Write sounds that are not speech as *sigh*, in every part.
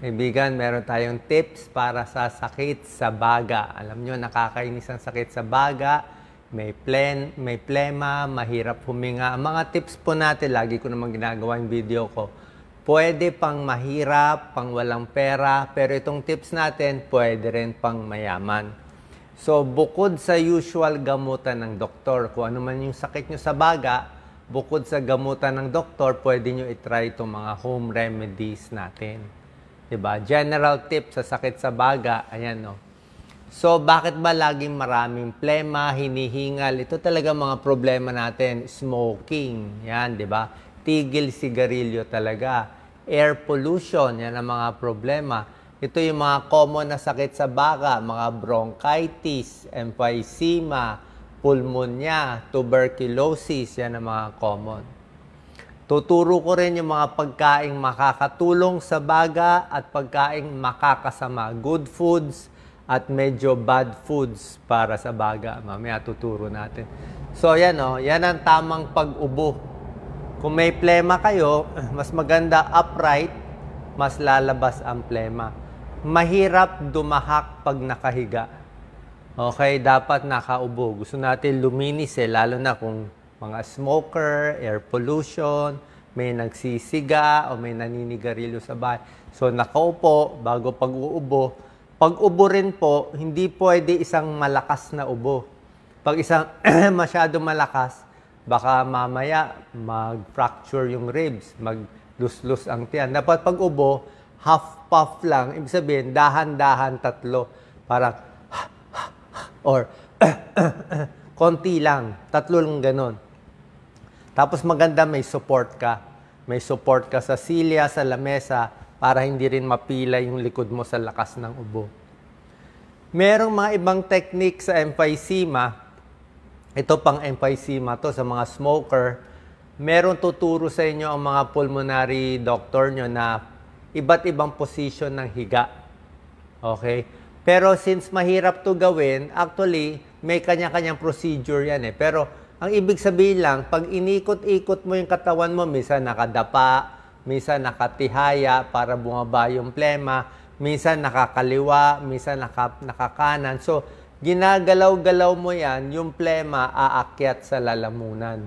Kaibigan, meron tayong tips para sa sakit sa baga. Alam nyo, nakakainis ang sakit sa baga. May, plan, may plema, mahirap huminga. Ang mga tips po natin, lagi ko naman ginagawa yung video ko. Pwede pang mahirap, pang walang pera, pero itong tips natin, pwede rin pang mayaman. So, bukod sa usual gamutan ng doktor, kung ano man yung sakit nyo sa baga, bukod sa gamutan ng doktor, pwede nyo itry itong mga home remedies natin. 'di ba? General tip sa sakit sa baga, ayan no. So bakit ba laging maraming plema, hinihingal? Ito talaga mga problema natin, smoking, 'yan 'di ba? Tigil sigarilyo talaga. Air pollution, 'yan ang mga problema. Ito yung mga common na sakit sa baga, mga bronchitis, emphysema, pulmonya, tuberculosis, 'yan ang mga common. Tuturo ko rin yung mga pagkaing makakatulong sa baga at pagkaing makakasama. Good foods at medyo bad foods para sa baga. Mamaya tuturo natin. So yan o, oh, yan ang tamang pag-ubo. Kung may plema kayo, *clears throat* mas maganda upright, mas lalabas ang plema. Mahirap dumahak pag nakahiga. Okay, dapat nakaubo. Gusto natin luminis eh, lalo na kung mga smoker, air pollution, may nagsisiga o may naninigarilyo sa bahay. So nakaupo bago pag-uubo. Pag ubo rin po, hindi pwede isang malakas na ubo. Pag isang *clears throat* masyado malakas, baka mamaya mag-fracture yung ribs, mag-luslus ang tiyan. Dapat pag ubo, half puff lang. Ibig sabihin, dahan-dahan tatlo. Parang *clears throat* or *clears throat* konti lang. Tatlo lang ganun. Tapos maganda may support ka. May support ka sa silya, sa lamesa, para hindi rin mapila yung likod mo sa lakas ng ubo. Merong mga ibang technique sa emphysema. Ito pang emphysema to sa mga smoker. Meron tuturo sa inyo ang mga pulmonary doctor nyo na iba't ibang position ng higa. Okay? Pero since mahirap to gawin, actually, may kanya-kanyang procedure yan eh. Pero ang ibig sabihin lang, pag inikot-ikot mo yung katawan mo, minsan nakadapa, minsan nakatihaya para bumaba yung plema, minsan nakakaliwa, minsan naka, nakakanan. So, ginagalaw-galaw mo yan, yung plema aakyat sa lalamunan.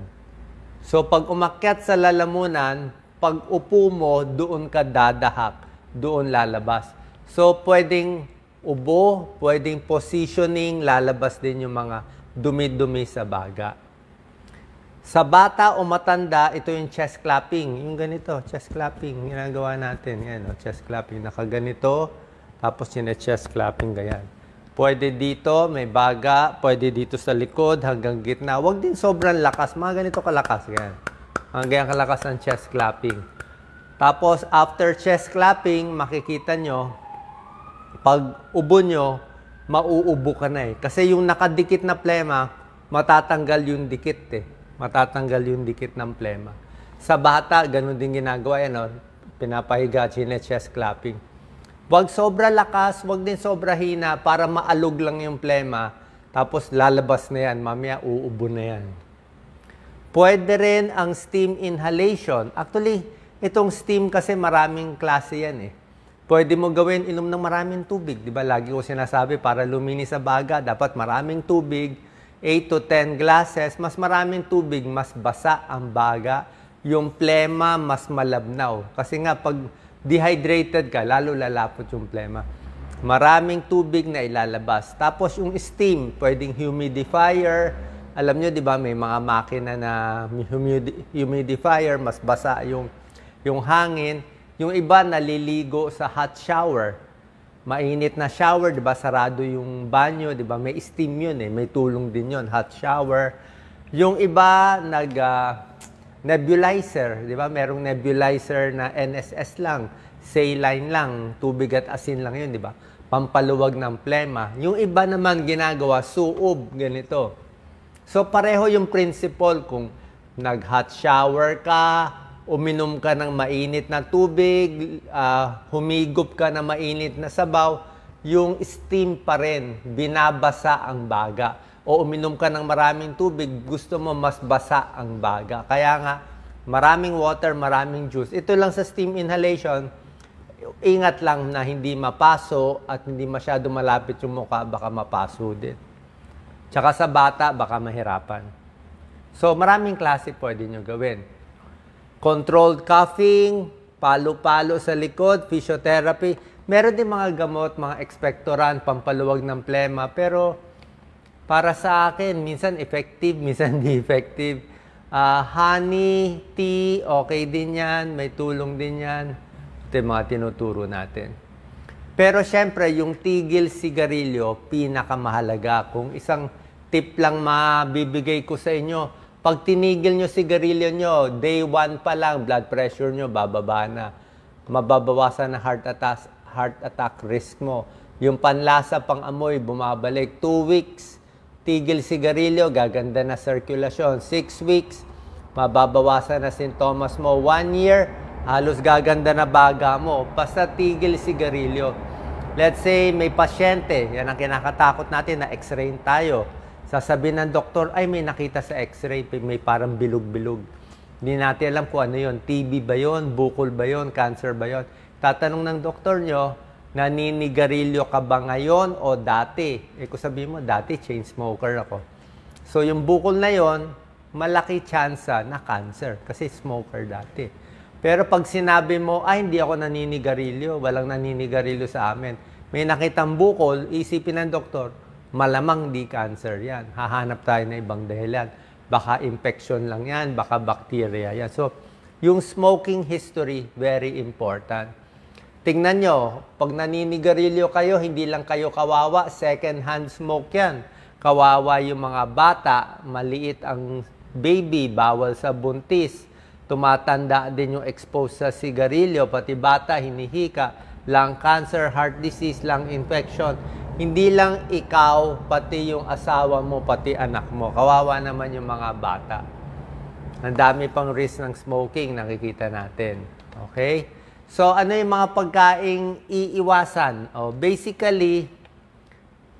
So, pag umakyat sa lalamunan, pag upo mo, doon ka dadahak, doon lalabas. So, pwedeng ubo, pwedeng positioning, lalabas din yung mga dumi-dumi sa baga. Sa bata o matanda, ito yung chest clapping. Yung ganito, chest clapping. Ginagawa natin. Yan, oh, chest clapping. Nakaganito, tapos yun chest clapping, ganyan. Pwede dito, may baga. Pwede dito sa likod, hanggang gitna. Huwag din sobrang lakas. Mga ganito kalakas. Yan. Hanggang kalakas ng chest clapping. Tapos, after chest clapping, makikita nyo, pag ubo nyo, mauubo ka na eh. Kasi yung nakadikit na plema, matatanggal yung dikit eh matatanggal yung dikit ng plema. Sa bata, ganun din ginagawa yan. No? Oh. Pinapahiga, chest clapping. Huwag sobra lakas, huwag din sobra hina para maalog lang yung plema. Tapos lalabas na yan, mamaya uubo na yan. Pwede rin ang steam inhalation. Actually, itong steam kasi maraming klase yan eh. Pwede mo gawin, inom ng maraming tubig. Di ba? Lagi ko sinasabi, para lumini sa baga, dapat maraming tubig 8 to 10 glasses, mas maraming tubig, mas basa ang baga. Yung plema, mas malabnaw. Kasi nga, pag dehydrated ka, lalo lalapot yung plema. Maraming tubig na ilalabas. Tapos yung steam, pwedeng humidifier. Alam nyo, di ba, may mga makina na humidifier, mas basa yung, yung hangin. Yung iba naliligo sa hot shower mainit na shower, 'di ba? Sarado yung banyo, 'di ba? May steam 'yun eh, may tulong din 'yun, hot shower. Yung iba nag uh, nebulizer, 'di ba? Merong nebulizer na NSS lang, saline lang, tubig at asin lang 'yun, 'di ba? Pampaluwag ng plema. Yung iba naman ginagawa suob ganito. So pareho yung principle kung nag hot shower ka, uminom ka ng mainit na tubig, uh, humigop ka ng mainit na sabaw, yung steam pa rin, binabasa ang baga. O uminom ka ng maraming tubig, gusto mo mas basa ang baga. Kaya nga, maraming water, maraming juice. Ito lang sa steam inhalation, ingat lang na hindi mapaso at hindi masyado malapit yung mukha, baka mapaso din. Tsaka sa bata, baka mahirapan. So, maraming klase pwede nyo gawin controlled coughing, palo-palo sa likod, physiotherapy. Meron din mga gamot, mga expectorant, pampaluwag ng plema. Pero para sa akin, minsan effective, *laughs* minsan di effective. Uh, honey, tea, okay din yan. May tulong din yan. Ito yung mga tinuturo natin. Pero syempre, yung tigil sigarilyo, pinakamahalaga. Kung isang tip lang mabibigay ko sa inyo, pag tinigil nyo sigarilyo nyo, day 1 pa lang, blood pressure nyo bababa na. Mababawasan na heart attack, heart attack risk mo. Yung panlasa, pang amoy, bumabalik. 2 weeks, tigil sigarilyo, gaganda na sirkulasyon. 6 weeks, mababawasan na sintomas mo. 1 year, halos gaganda na baga mo. Basta tigil sigarilyo. Let's say may pasyente, yan ang kinakatakot natin na x-ray tayo Sasabi ng doktor, ay may nakita sa x-ray, may parang bilog-bilog. Hindi natin alam kung ano yon TB ba yon bukol ba yon cancer ba yon Tatanong ng doktor nyo, naninigarilyo ka ba ngayon o dati? Eh kung sabihin mo, dati chain smoker ako. So yung bukol na yon malaki chance na cancer kasi smoker dati. Pero pag sinabi mo, ay hindi ako naninigarilyo, walang naninigarilyo sa amin. May nakitang bukol, isipin ng doktor, malamang di cancer yan. Hahanap tayo na ibang dahilan. Baka infection lang yan, baka bacteria yan. So, yung smoking history, very important. Tingnan nyo, pag naninigarilyo kayo, hindi lang kayo kawawa, second-hand smoke yan. Kawawa yung mga bata, maliit ang baby, bawal sa buntis. Tumatanda din yung expose sa sigarilyo, pati bata, hinihika, lung cancer, heart disease, lung infection hindi lang ikaw, pati yung asawa mo, pati anak mo. Kawawa naman yung mga bata. Ang dami pang risk ng smoking nakikita natin. Okay? So, ano yung mga pagkaing iiwasan? Oh, basically,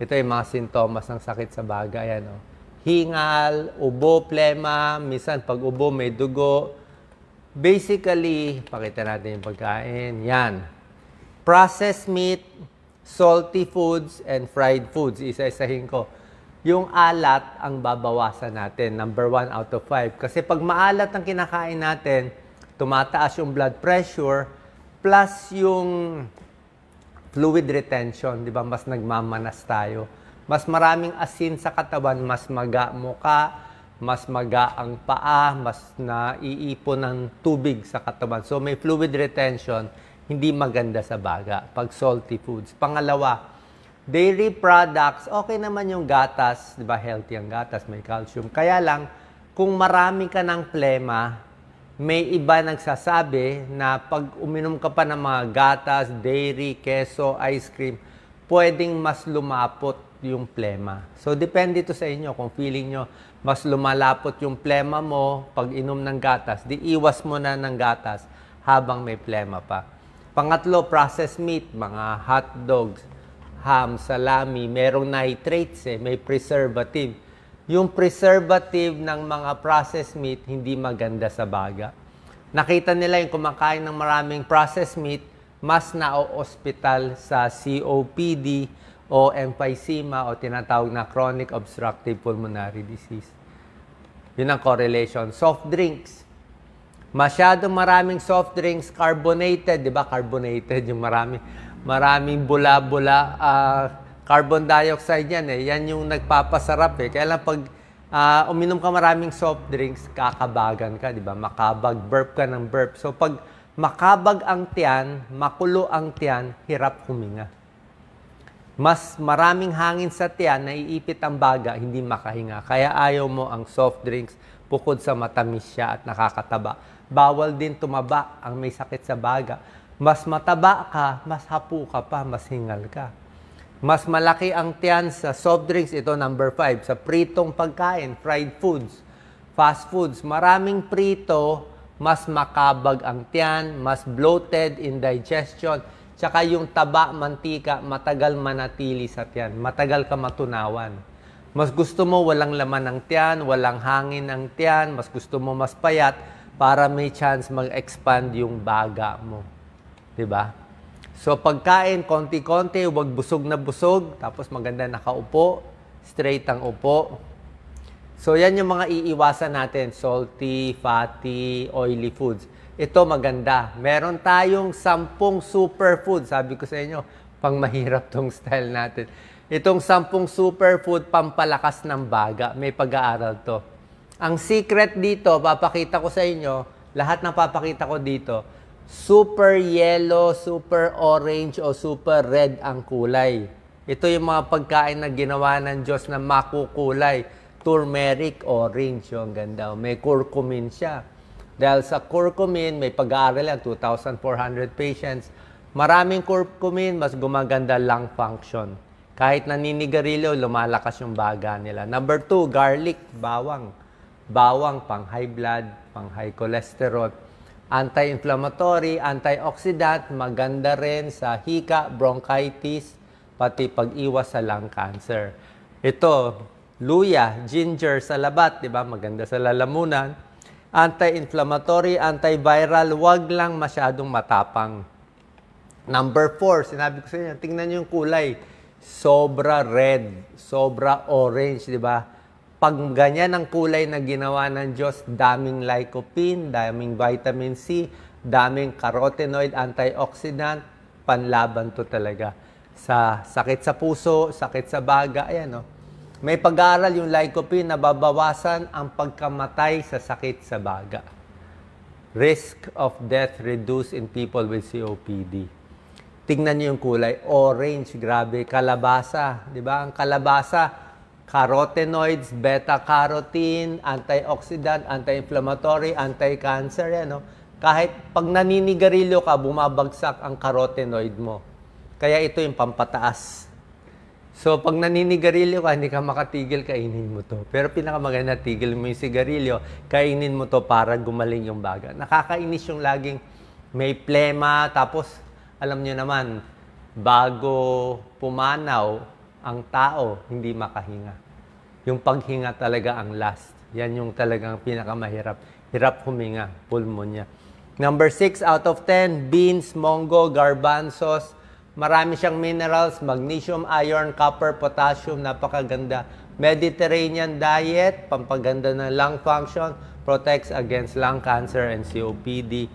ito yung mga sintomas ng sakit sa baga. Ayan, oh. Hingal, ubo, plema, minsan pag ubo may dugo. Basically, pakita natin yung pagkain. Yan. Processed meat, salty foods and fried foods. Isa-isahin ko. Yung alat ang babawasan natin, number one out of five. Kasi pag maalat ang kinakain natin, tumataas yung blood pressure, plus yung fluid retention, di ba? Mas nagmamanas tayo. Mas maraming asin sa katawan, mas maga muka, mas maga ang paa, mas naiipon ng tubig sa katawan. So may fluid retention hindi maganda sa baga pag salty foods. Pangalawa, dairy products, okay naman yung gatas, di ba healthy ang gatas, may calcium. Kaya lang, kung marami ka ng plema, may iba nagsasabi na pag uminom ka pa ng mga gatas, dairy, keso, ice cream, pwedeng mas lumapot yung plema. So, depende to sa inyo. Kung feeling nyo, mas lumalapot yung plema mo pag inom ng gatas, di iwas mo na ng gatas habang may plema pa. Pangatlo, processed meat, mga hot dogs, ham, salami, merong nitrates, eh, may preservative. Yung preservative ng mga processed meat hindi maganda sa baga. Nakita nila yung kumakain ng maraming processed meat, mas nao-hospital sa COPD o emphysema o tinatawag na chronic obstructive pulmonary disease. Yun ang correlation. Soft drinks, Masyado maraming soft drinks, carbonated, di ba? Carbonated yung marami. Maraming bula-bula. Uh, carbon dioxide yan eh. Yan yung nagpapasarap eh. Kaya lang pag uh, uminom ka maraming soft drinks, kakabagan ka, di ba? Makabag, burp ka ng burp. So pag makabag ang tiyan, makulo ang tiyan, hirap huminga. Mas maraming hangin sa tiyan, naiipit ang baga, hindi makahinga. Kaya ayaw mo ang soft drinks, bukod sa matamis siya at nakakataba Bawal din tumaba ang may sakit sa baga. Mas mataba ka, mas hapu ka pa, mas hingal ka. Mas malaki ang tiyan sa soft drinks, ito number 5, sa pritong pagkain, fried foods, fast foods. Maraming prito, mas makabag ang tiyan, mas bloated in digestion, tsaka yung taba, mantika, matagal manatili sa tiyan, matagal ka matunawan. Mas gusto mo walang laman ang tiyan, walang hangin ang tiyan, mas gusto mo mas payat, para may chance mag-expand yung baga mo. 'Di ba? So pagkain, konti-konti, huwag busog na busog, tapos maganda nakaupo, straight ang upo. So yan yung mga iiwasan natin, salty, fatty, oily foods. Ito maganda. Meron tayong sampung superfood, sabi ko sa inyo, pang mahirap tong style natin. Itong sampung superfood pampalakas ng baga, may pag-aaral to. Ang secret dito, papakita ko sa inyo, lahat ng papakita ko dito, super yellow, super orange, o super red ang kulay. Ito yung mga pagkain na ginawa ng Diyos na makukulay. Turmeric orange, yung ganda. May curcumin siya. Dahil sa curcumin, may pag-aaral ang 2,400 patients. Maraming curcumin, mas gumaganda lung function. Kahit naninigarilyo, lumalakas yung baga nila. Number two, garlic, bawang bawang, pang high blood, pang high cholesterol. Anti-inflammatory, antioxidant, maganda rin sa hika, bronchitis, pati pag-iwas sa lung cancer. Ito, luya, ginger sa labat, 'di ba? Maganda sa lalamunan. Anti-inflammatory, antiviral, wag lang masyadong matapang. Number four, sinabi ko sa inyo, tingnan niyo yung kulay. Sobra red, sobra orange, 'di ba? pag ganyan ang kulay na ginawa ng Diyos, daming lycopene, daming vitamin C, daming carotenoid, antioxidant, panlaban to talaga. Sa sakit sa puso, sakit sa baga, ayan no? May pag-aaral yung lycopene na babawasan ang pagkamatay sa sakit sa baga. Risk of death reduced in people with COPD. Tingnan niyo yung kulay, orange, grabe, kalabasa, 'di ba? Ang kalabasa, carotenoids, beta-carotene, antioxidant, anti-inflammatory, anti-cancer, yan, no? Kahit pag naninigarilyo ka, bumabagsak ang carotenoid mo. Kaya ito yung pampataas. So, pag naninigarilyo ka, hindi ka makatigil, kainin mo to. Pero pinakamaganda, tigil mo yung sigarilyo, kainin mo to para gumaling yung baga. Nakakainis yung laging may plema, tapos alam nyo naman, bago pumanaw, ang tao hindi makahinga yung paghinga talaga ang last. Yan yung talagang pinakamahirap. Hirap huminga, pulmonya. Number 6 out of 10, beans, mongo, garbanzos. Marami siyang minerals, magnesium, iron, copper, potassium, napakaganda. Mediterranean diet, pampaganda ng lung function, protects against lung cancer and COPD.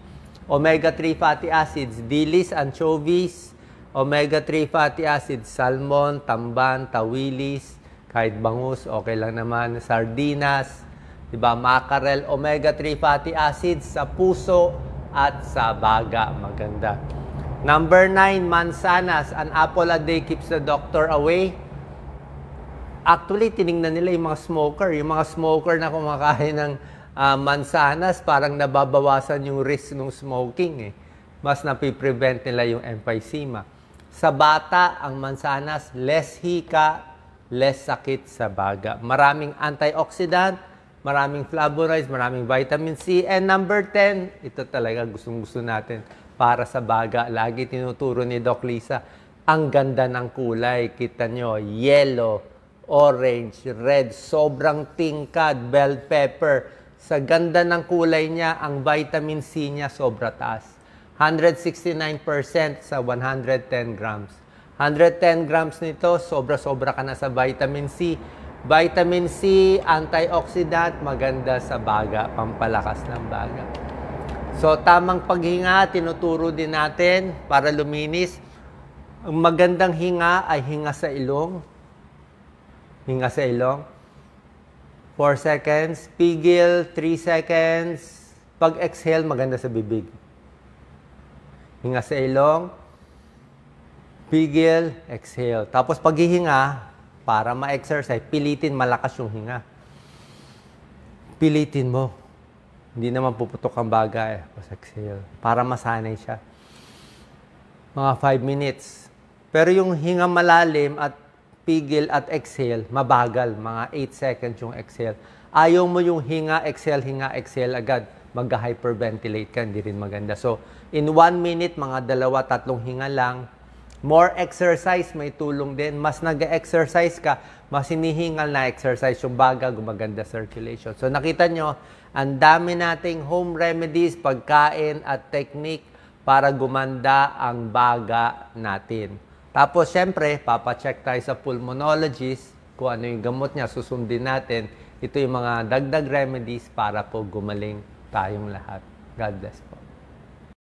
Omega-3 fatty acids, dilis, anchovies, omega-3 fatty acids, salmon, tamban, tawilis, kahit bangus, okay lang naman, sardinas, 'di ba? Mackerel, omega-3 fatty acids sa puso at sa baga. Maganda. Number 9, mansanas. An apple a day keeps the doctor away. Actually, tiningnan nila yung mga smoker. Yung mga smoker na kumakain ng uh, mansanas, parang nababawasan yung risk ng smoking. Eh. Mas napiprevent nila yung emphysema. Sa bata, ang mansanas, less hika, less sakit sa baga. Maraming antioxidant, maraming flavonoids, maraming vitamin C. And number 10, ito talaga gustong-gusto natin para sa baga. Lagi tinuturo ni Doc Lisa, ang ganda ng kulay. Kita nyo, yellow, orange, red, sobrang tingkad, bell pepper. Sa ganda ng kulay niya, ang vitamin C niya sobra taas. 169% sa 110 grams. 110 grams nito, sobra-sobra ka na sa vitamin C. Vitamin C, antioxidant, maganda sa baga, pampalakas ng baga. So, tamang paghinga, tinuturo din natin para luminis. Ang magandang hinga ay hinga sa ilong. Hinga sa ilong. 4 seconds. Pigil, 3 seconds. Pag-exhale, maganda sa bibig. Hinga sa ilong. Pigil, exhale. Tapos paghihinga, para ma-exercise, pilitin malakas yung hinga. Pilitin mo. Hindi naman puputok ang bagay. Tapos exhale. Para masanay siya. Mga 5 minutes. Pero yung hinga malalim at pigil at exhale, mabagal. Mga 8 seconds yung exhale. Ayaw mo yung hinga, exhale, hinga, exhale agad mag-hyperventilate ka, hindi rin maganda. So, in 1 minute, mga dalawa, tatlong hinga lang, More exercise, may tulong din. Mas nag-exercise ka, mas hinihingal na exercise yung baga, gumaganda circulation. So nakita nyo, ang dami nating home remedies, pagkain at technique para gumanda ang baga natin. Tapos syempre, papacheck tayo sa pulmonologist kung ano yung gamot niya, susundin natin. Ito yung mga dagdag remedies para po gumaling tayong lahat. God bless.